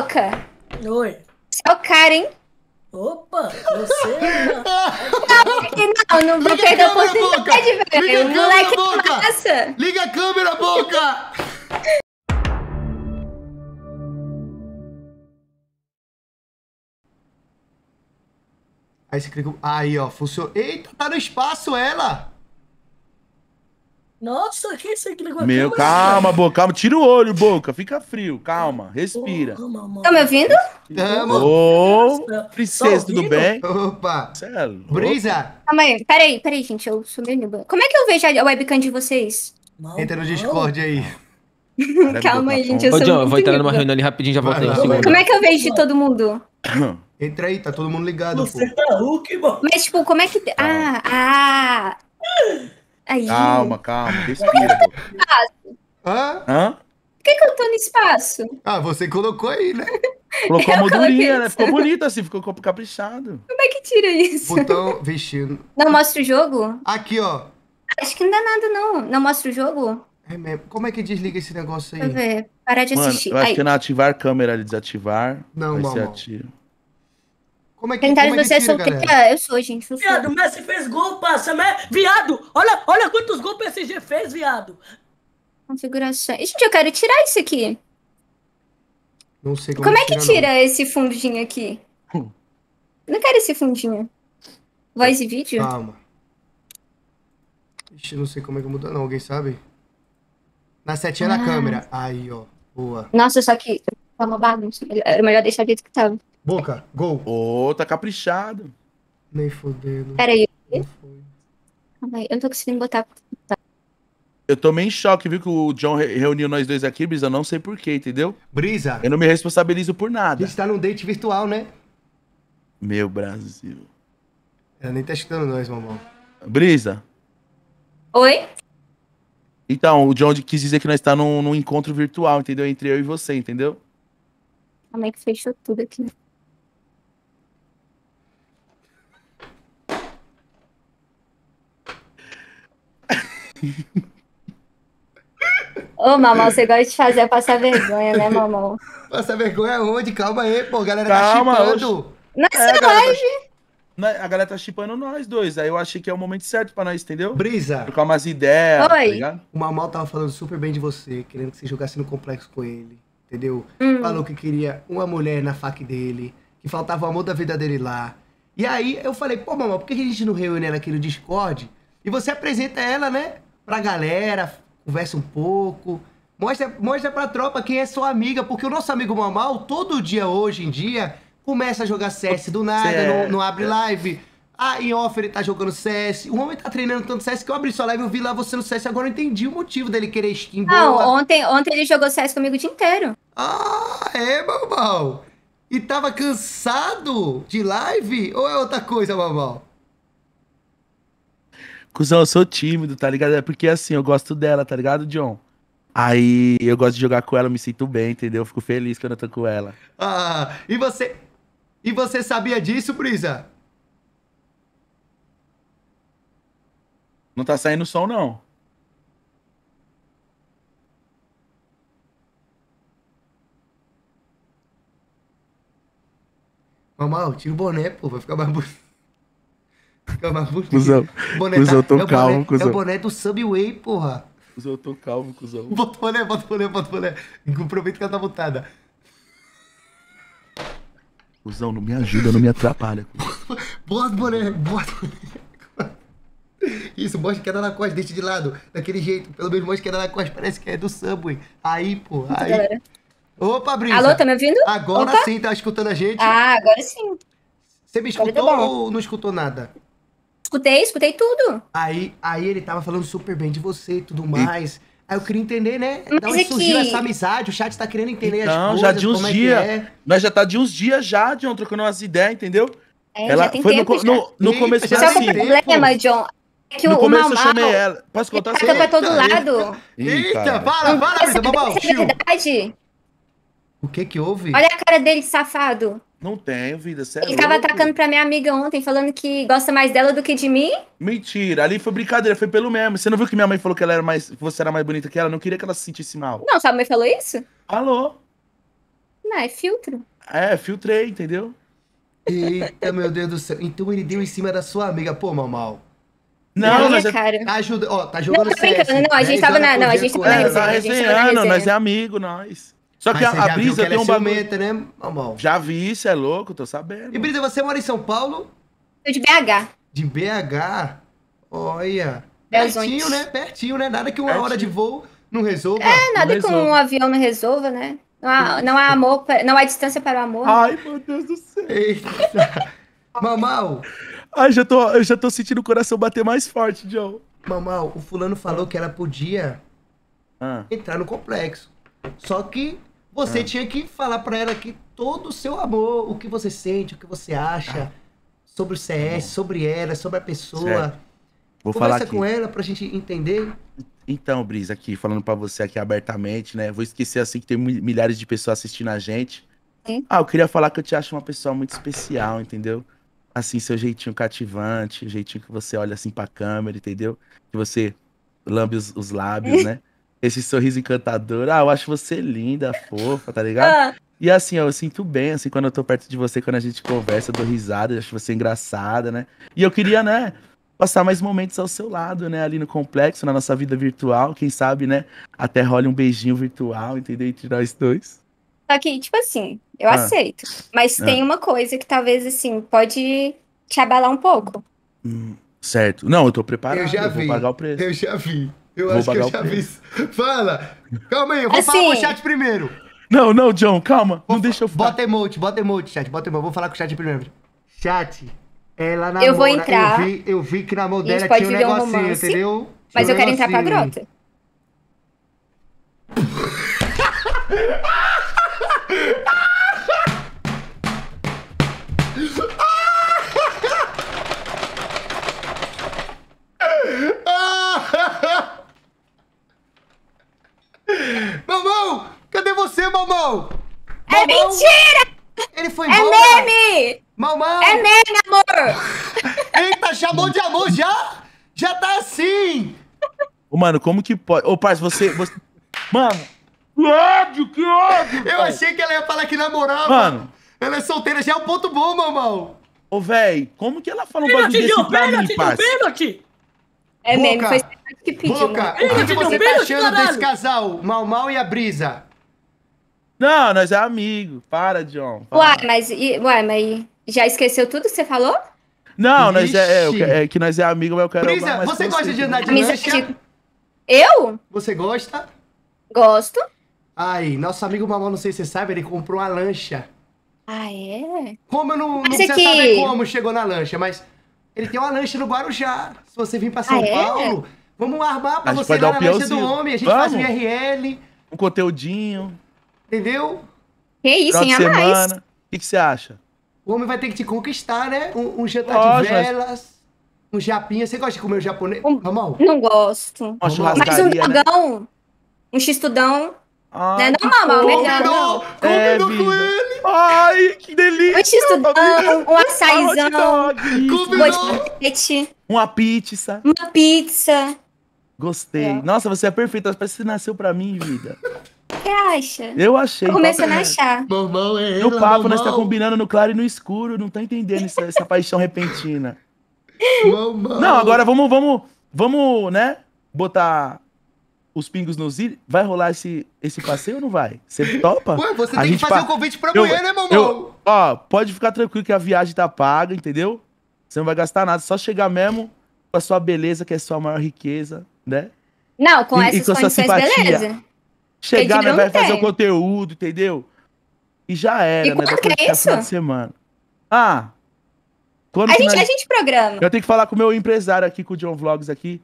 Toca. Oi. Você é o cara, hein? Opa, você. não, é não, não vou perder a oportunidade, velho. Liga a câmera, boca! Massa. Liga a câmera, boca! Aí você clica. Aí, ó, funcionou. Eita, tá no espaço ela! Nossa, que isso aqui? Meu, calma, boca, calma. Tira o olho, boca. Fica frio, calma. Respira. Oh, tá me ouvindo? Tamo. Ô, princesa, tudo bem? Opa. Celo. É Brisa. Calma aí, peraí, peraí, gente. Eu subi no banco. Como é que eu vejo a webcam de vocês? Não, Entra no Discord não. aí. calma aí, gente. Eu, Ô, sou John, eu vou entrar numa reunião ali rapidinho já volto aí. Como é que eu vejo de todo mundo? Entra aí, tá todo mundo ligado. Você pô. tá Hulk, mano. Mas, tipo, como é que. Tá. Ah, ah. Aí. Calma, calma, respira. Tá Hã? Hã? Por que, que eu tô no espaço? Ah, você colocou aí, né? Colocou eu a moldurinha, né? Ficou bonito assim, ficou caprichado. Como é que tira isso? Botão vestindo. Não mostra o jogo? Aqui, ó. Acho que não dá nada, não. Não mostra o jogo? É Como é que desliga esse negócio aí? Deixa eu ver. Parar de Mano, assistir. Eu acho aí. que não é na ativar câmera, desativar. Não, não. Ativa. Como é que, Tentaram é que tira, é. Eu sou, gente. sou. Viado, o Messi fez gol, passa. Mas, viado, olha, olha quantos gols o PSG fez, viado. Configuração. Gente, eu quero tirar isso aqui. Não sei como, como é que tira, esse fundinho aqui? Hum. Não quero esse fundinho. Voz e vídeo? Calma. Ixi, não sei como é que muda, não. Alguém sabe? Na setinha ah. da câmera. Aí, ó. Boa. Nossa, só que tá uma bagunça. Era é melhor deixar do jeito que tava. Boca, gol. Ô, oh, tá caprichado. Nem fodendo. Peraí. Eu não tô conseguindo botar. Eu tomei meio em choque, viu? Que o John reuniu nós dois aqui, Brisa. Não sei porquê, entendeu? Brisa. Eu não me responsabilizo por nada. A gente tá num date virtual, né? Meu Brasil. Ela é, nem tá escutando nós, mamão. Brisa. Oi? Então, o John quis dizer que nós tá num, num encontro virtual, entendeu? Entre eu e você, entendeu? Como é que fechou tudo aqui? Ô, mamão, você gosta de fazer passar vergonha, né, mamão? Passar vergonha onde? Calma aí, pô, a galera tá Calma, é é, tá chipando. Nessa é, live! A galera tá chipando nós dois. Aí eu achei que é o momento certo pra nós, entendeu? Brisa. Trocar umas ideias, tá Oi. tá ligado? O mamão tava falando super bem de você, querendo que você jogasse no complexo com ele, entendeu? Hum. Falou que queria uma mulher na fac dele, que faltava o amor da vida dele lá. E aí eu falei, pô, mamão, por que a gente não reúne ela aqui no Discord? E você apresenta ela, né? pra galera, conversa um pouco. Mostra, mostra pra tropa quem é sua amiga, porque o nosso amigo Mamal, todo dia hoje em dia, começa a jogar CS do nada, não, não, abre live. Ah, em off ele tá jogando CS. O homem tá treinando tanto CS que eu abri sua live, eu vi lá você no CS, agora eu entendi o motivo dele querer skin Não, ontem, ontem ele jogou CS comigo o dia inteiro. Ah, é, Mamal? E tava cansado de live? Ou é outra coisa, Mamal? Cusão, eu sou tímido, tá ligado? É porque assim, eu gosto dela, tá ligado, John? Aí eu gosto de jogar com ela, eu me sinto bem, entendeu? Eu fico feliz quando eu tô com ela. Ah, e você. E você sabia disso, Brisa? Não tá saindo som, não. Normal, tira o boné, pô, vai ficar mais bonito. Cusão. Boné cusão, tá- tô é calmo, boné, cuzão. É o boné do Subway, porra. Cusão, tô calmo, cuzão. Bota o boné, bota o boné, bota o boné. Aproveita que ela tá mutada. Cusão, não me ajuda, não me atrapalha. bota o boné, bota o boné. Isso, mostra queda na costa, deixa de lado. Daquele jeito, pelo menos mostra queda na costa, parece que é do Subway. Aí, pô, aí. Opa, Brisa. Alô, tá me ouvindo? Agora Opa. sim, tá escutando a gente. Ah, agora sim. Você me tá escutou ou não escutou nada? Escutei, escutei tudo. Aí, aí ele tava falando super bem de você e tudo mais. Aí eu queria entender, né? Mas da onde é surgiu que... essa amizade? O chat tá querendo entender então, as coisas, já de uns é dias. É Nós já tá de uns dias já, John, trocando umas ideias, entendeu? É, ela já tem foi tempo, no, já. no, no começo já assim. Sabe o problema, John? É que no o começo eu chamei ela. Posso contar? Tá Ataca pra todo lado. Eita, para para, para, Babal. É o que que houve? Olha a cara dele, safado. Não tenho, vida, sério. Ele tava atacando pra minha amiga ontem, falando que gosta mais dela do que de mim. Mentira, ali foi brincadeira, foi pelo mesmo. Você não viu que minha mãe falou que ela era mais. você era mais bonita que ela? Não queria que ela se sentisse mal. Não, sua mãe falou isso? Falou. Não, é filtro. É, filtrei, entendeu? Eita, meu Deus do céu. Então ele deu em cima da sua amiga, pô, mal mal. Não, não nós é é cara. Tá ajuda, ó, tá jogando não, tô brincando, CS, não, a né? gente tava na, não, né? a gente tava na é, tá resenha, tá resenhando, nós é amigo, nós. Só que a, a, Brisa é tem um bagulho. né, Mamão? Já vi, isso é louco, tô sabendo. E Brisa, você mora em São Paulo? Eu de BH. De BH? Olha. Pertinho, né? Pertinho, né? Nada que uma Pertinho. hora de voo não resolva. É, nada que um avião não resolva, né? Não há, não há amor, não há distância para o amor. Ai, meu Deus do céu. mamau Mamal. Ai, já tô, eu já tô sentindo o coração bater mais forte, John. Mamal, o fulano falou que ela podia ah. entrar no complexo. Só que você ah. tinha que falar para ela que todo o seu amor, o que você sente, o que você acha ah. sobre o CS, tá sobre ela, sobre a pessoa. Vou Conversa falar com ela pra gente entender. Então, Brisa, aqui falando para você aqui abertamente, né? Vou esquecer assim que tem milhares de pessoas assistindo a gente. Sim. Ah, eu queria falar que eu te acho uma pessoa muito especial, entendeu? Assim, seu jeitinho cativante, o jeitinho que você olha assim pra câmera, entendeu? Que você lambe os, os lábios, né? esse sorriso encantador. Ah, eu acho você linda, fofa, tá ligado? Ah. E assim, eu sinto bem, assim, quando eu tô perto de você, quando a gente conversa, eu dou risada, eu acho você engraçada, né? E eu queria, né, passar mais momentos ao seu lado, né, ali no complexo, na nossa vida virtual, quem sabe, né, até role um beijinho virtual, entendeu? Entre nós dois. Só que, tipo assim, eu ah. aceito. Mas ah. tem uma coisa que talvez, assim, pode te abalar um pouco. Hum, certo. Não, eu tô preparado. Eu já vi. eu já vi. Eu vou acho que eu já vi isso. Fala! Calma aí, eu vou assim... falar com o chat primeiro. Não, não, John, calma. Vou não deixa eu falar. Bota emote, bota emote, chat. Bota emote. Vou falar com o chat primeiro. Chat, ela namora. Eu vou entrar. Eu vi, eu vi que na mão dela tinha um negocinho, um entendeu? Mas tinha eu quero entrar pra grota. você, Mamão! Mamão. É mentira! Ele foi é embora! É meme! Mamão! É meme, amor! Eita, chamou de amor já? Já tá assim! Ô, mano, como que pode? Ô, parça, você, você... Mano! Que ódio, que ódio! Eu pai. achei que ela ia falar que namorava. Mano! Ela é solteira, já é um ponto bom, Mamão! Ô, véi, como que ela fala um bagulho desse pra pênalti, mim, parça? Pênalti! É meme, foi que pediu. Boca, o que, que você tá achando desse casal, Mal Mal e a Brisa? Não, nós é amigo. Para, John. Para. Uai, mas, ué, uai, mas já esqueceu tudo que você falou? Não, nós é, é, é, que nós é amigo, mas eu quero. Prisa, mais você gosta de andar de lancha? Eu? Você gosta? Gosto. Ai, nosso amigo Mamão, não sei se você sabe, ele comprou uma lancha. Ah, é? Como eu não, não sei é que... saber como chegou na lancha, mas ele tem uma lancha no Guarujá. Se você vir pra ah, São ah, Paulo, é? vamos armar pra você lá na lancha do homem. A gente vamos. faz um IRL. Um conteúdinho. Entendeu? Que isso, Final hein, de semana. O que, você acha? O homem vai ter que te conquistar, né? Um, um jantar de velas, um japinha. Você gosta de comer japonês? Um, Não gosto. Uma Mas um dragão, né? um xistudão. Ah, né, Não, mamão, melhor não. Combinou é, com ele. Ai, que delícia. Um xistudão, um açaizão. Combinou. Uma pizza. Uma pizza. Gostei. É. Nossa, você é perfeita. Parece que você nasceu pra mim, vida. Você acha? Eu achei. Tô começando a é? achar. Normal é E o papo, nós tá combinando no claro e no escuro. Não tá entendendo essa, essa paixão repentina. Mamão. Não, agora vamos, vamos, vamos, né? Botar os pingos nos i. Vai rolar esse, esse passeio ou não vai? Você topa? Ué, você a tem que fazer pa... o convite pra eu, mulher, né, mamão? Eu, ó, pode ficar tranquilo que a viagem tá paga, entendeu? Você não vai gastar nada, só chegar mesmo com a sua beleza, que é a sua maior riqueza, né? Não, com e, essas e com condições, beleza. Chegar, né, vai fazer o conteúdo, entendeu? E já era, e né? Vai que é isso? semana. Ah! Quando a, gente, nós... a gente programa. Eu tenho que falar com o meu empresário aqui, com o John Vlogs aqui,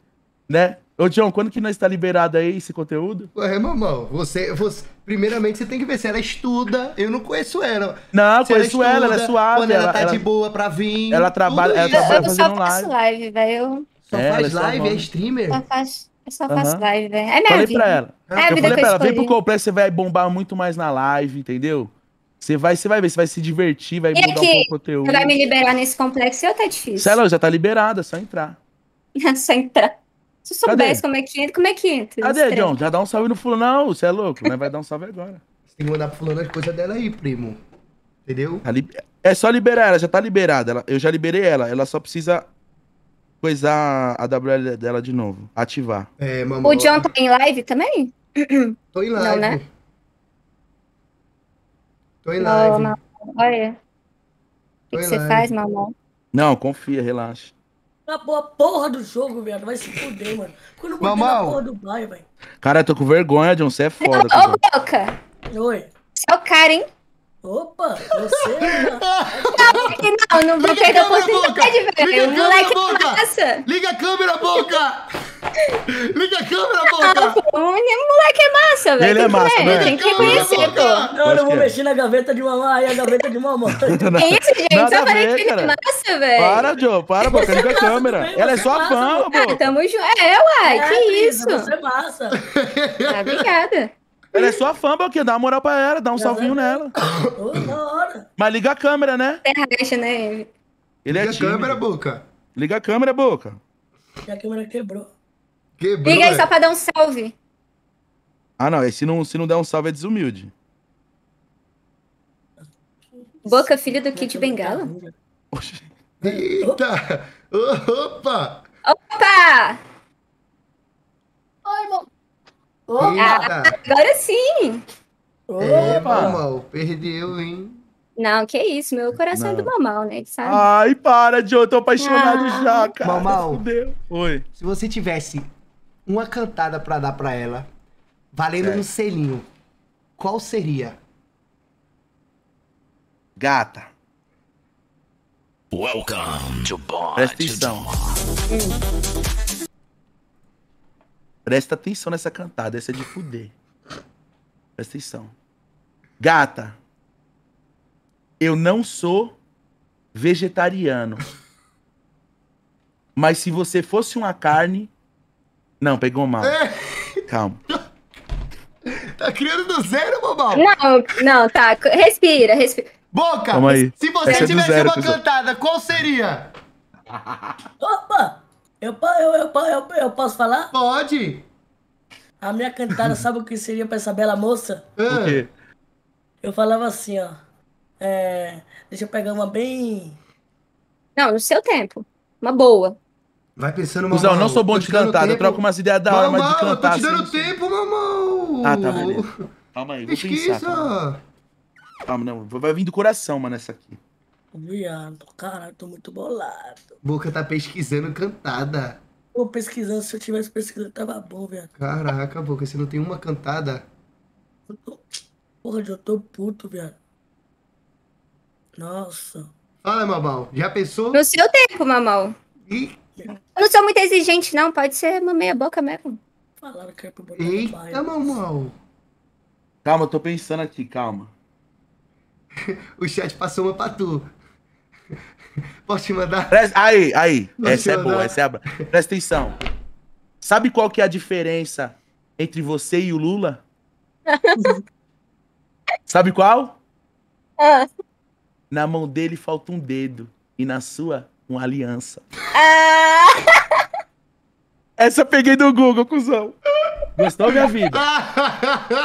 né? Ô, John, quando que nós está liberado aí esse conteúdo? Ué, mamão, você, você. Primeiramente, você tem que ver se ela estuda. Eu não conheço ela. Não, se conheço ela, estuda, ela, é suave. Quando ela, ela tá de boa pra vir. Ela trabalha, ela trabalha eu fazendo live. live velho. Só é, faz é live, é, é streamer? Só faz é só faço uhum. live, É minha falei vida. Pra ela. É eu falei pra eu ela, vem pro Complexo, você vai bombar muito mais na live, entendeu? Você vai, você vai ver, você vai se divertir, vai e mudar aqui? um pouco o conteúdo. Você vai me liberar nesse complexo eu tá difícil? Sei é lá, já tá liberada, é só entrar. É só entrar. Se eu soubesse Cadê? como é que entra, como é que entra? Cadê, John? Já dá um salve no fulano. Não, você é louco, mas Vai dar um salve agora. Tem que mandar pro fulano as coisas dela aí, primo. Entendeu? Tá é só liberar ela, já tá liberada. Ela, eu já liberei ela. Ela só precisa coisar a WL dela de novo. Ativar. É, mamãe. O John tá em live também? Tô em live. Não, né? Tô em live. Não, Olha. O que, você faz, mamão? Não, confia, relaxa. Na boa porra do jogo, viado. Vai se fuder, mano. Quando mamão. na porra do bairro, velho. Cara, eu tô com vergonha, John. Você é foda. Ô, louca. Oi. Você é o cara, hein? Opa, você. não, é não, não vou perder a oportunidade, velho. Liga a câmera, boca! Massa. Liga a câmera, boca! Liga a câmera, boca! Não, o moleque é massa, velho. Ele é massa, velho. Tem que reconhecer, pô. Não, eu não vou é. mexer na gaveta de mamãe e a gaveta de mamãe. Que é isso, gente? Nada Só falei que ele é massa, velho. Para, Joe, para, boca. Liga a câmera. Ela é sua fã, pô. Ah, tamo junto. É, uai, que isso. Você é massa. Obrigada. Ela é sua fã, Boquinha. Dá uma moral pra ela, dá um salvinho nela. Mas liga a câmera, né? Ferracha, né? Ele Ele é Liga a câmera, boca. Liga a câmera, Boca. A câmera quebrou. Quebrou. Liga aí só pra dar um salve. Ah, não. é Se não, se não der um salve, é desumilde. Boca, filho do Kid Bengala. Eita! Opa! Opa! agora sim! É, Opa! É, perdeu, hein? Não, que isso, meu coração Não. é do mamão, né? Sabe? Ai, para, Joe, eu tô apaixonado ah. já, cara. Mamão, Oi. se você tivesse uma cantada pra dar pra ela, valendo certo. um selinho, qual seria? Gata. Welcome to Bond. Presta atenção. Hum. Presta atenção nessa cantada, essa é de fuder. Presta atenção. Gata, eu não sou vegetariano. Mas se você fosse uma carne. Não, pegou mal. É. Calma. Tá criando do zero, bobão? Não, não, tá. Respira, respira. Boca! Se você é tivesse zero, uma pessoal. cantada, qual seria? Opa! Eu, eu, eu, eu, eu posso falar? Pode! A minha cantada, sabe o que seria pra essa bela moça? É. O quê? Eu falava assim, ó. É, deixa eu pegar uma bem. Não, no seu tempo. Uma boa. Vai pensando, mamão. Cusão, não sou bom de cantada. troco umas ideias da hora, mas de cantar. Eu tô te dando assim, tempo, mamão. Ah, tá, beleza. Calma aí, vou Pesquisa. pensar. Calma, calma não. Vai vir do coração, mano, essa aqui. Viado, caralho, tô muito bolado. Boca tá pesquisando cantada. Tô pesquisando, se eu tivesse pesquisando tava bom, viado. Caraca, Boca, você não tem uma cantada? Eu tô... Porra, eu tô puto, viado. Nossa. Fala, Mamal, já pensou? No seu tempo, Mamal. Eu não sou muito exigente, não, pode ser uma meia boca mesmo. Falaram que é pro boca Eita, Mamal. Calma, eu tô pensando aqui, calma. o chat passou uma pra tu. Posso te mandar? Aí, aí. Posso essa é boa, essa é boa. Presta atenção. Sabe qual que é a diferença entre você e o Lula? Sabe qual? Ah. Na mão dele falta um dedo e na sua, uma aliança. Ah. Essa eu peguei do Google, cuzão. Gostou, minha vida?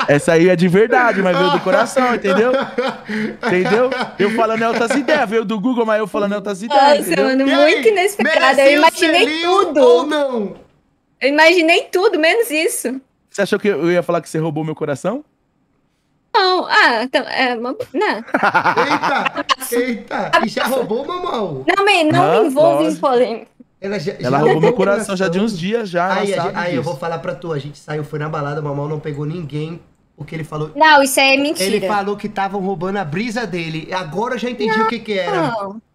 Essa aí é de verdade, mas veio do coração, entendeu? Entendeu? Eu falando outras ideias, veio do Google, mas eu falando outras ideias. Nossa, mano, muito inesperada. Eu imaginei tudo. Ou não? Eu imaginei tudo, menos isso. Você achou que eu ia falar que você roubou meu coração? Não, ah, então, é uma. Não. Né? eita, eita, e já roubou mamão. Não, me, não ah, me envolve em polêmica. Ela, já, ela já roubou meu tá coração já de uns dias já. Aí, aí eu vou falar pra tu, a gente saiu, foi na balada, mamão não pegou ninguém. O que ele falou. Não, isso é mentira. Ele falou que estavam roubando a brisa dele. Agora eu já entendi não. o que que era. Não.